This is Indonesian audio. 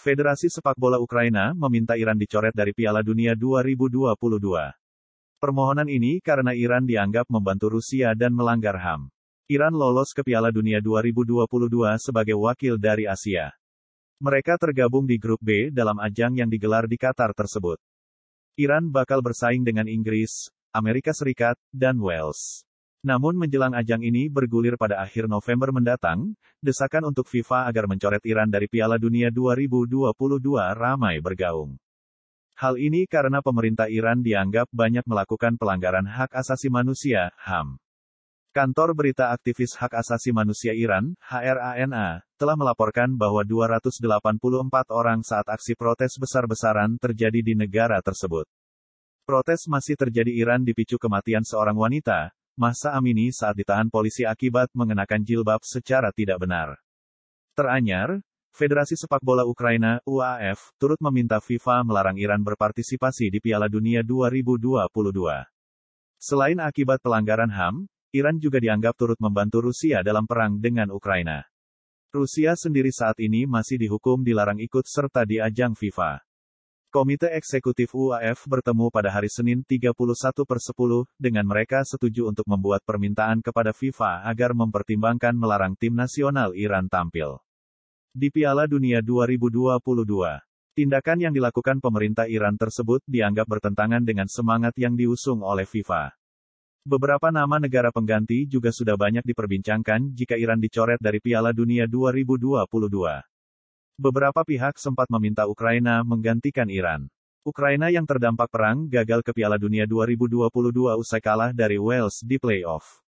Federasi Sepak Bola Ukraina meminta Iran dicoret dari Piala Dunia 2022. Permohonan ini karena Iran dianggap membantu Rusia dan melanggar HAM. Iran lolos ke Piala Dunia 2022 sebagai wakil dari Asia. Mereka tergabung di grup B dalam ajang yang digelar di Qatar tersebut. Iran bakal bersaing dengan Inggris, Amerika Serikat, dan Wales. Namun menjelang ajang ini bergulir pada akhir November mendatang, desakan untuk FIFA agar mencoret Iran dari Piala Dunia 2022 ramai bergaung. Hal ini karena pemerintah Iran dianggap banyak melakukan pelanggaran hak asasi manusia, HAM. Kantor Berita Aktivis Hak Asasi Manusia Iran, HRANA, telah melaporkan bahwa 284 orang saat aksi protes besar-besaran terjadi di negara tersebut. Protes masih terjadi Iran dipicu kematian seorang wanita, Masa Amini saat ditahan polisi akibat mengenakan jilbab secara tidak benar. Teranyar, Federasi Sepak Bola Ukraina (UAF) turut meminta FIFA melarang Iran berpartisipasi di Piala Dunia 2022. Selain akibat pelanggaran HAM, Iran juga dianggap turut membantu Rusia dalam perang dengan Ukraina. Rusia sendiri saat ini masih dihukum dilarang ikut serta di ajang FIFA. Komite Eksekutif UAF bertemu pada hari Senin 31 per 10, dengan mereka setuju untuk membuat permintaan kepada FIFA agar mempertimbangkan melarang tim nasional Iran tampil. Di Piala Dunia 2022, tindakan yang dilakukan pemerintah Iran tersebut dianggap bertentangan dengan semangat yang diusung oleh FIFA. Beberapa nama negara pengganti juga sudah banyak diperbincangkan jika Iran dicoret dari Piala Dunia 2022. Beberapa pihak sempat meminta Ukraina menggantikan Iran. Ukraina yang terdampak perang gagal ke Piala Dunia 2022 usai kalah dari Wales di playoff.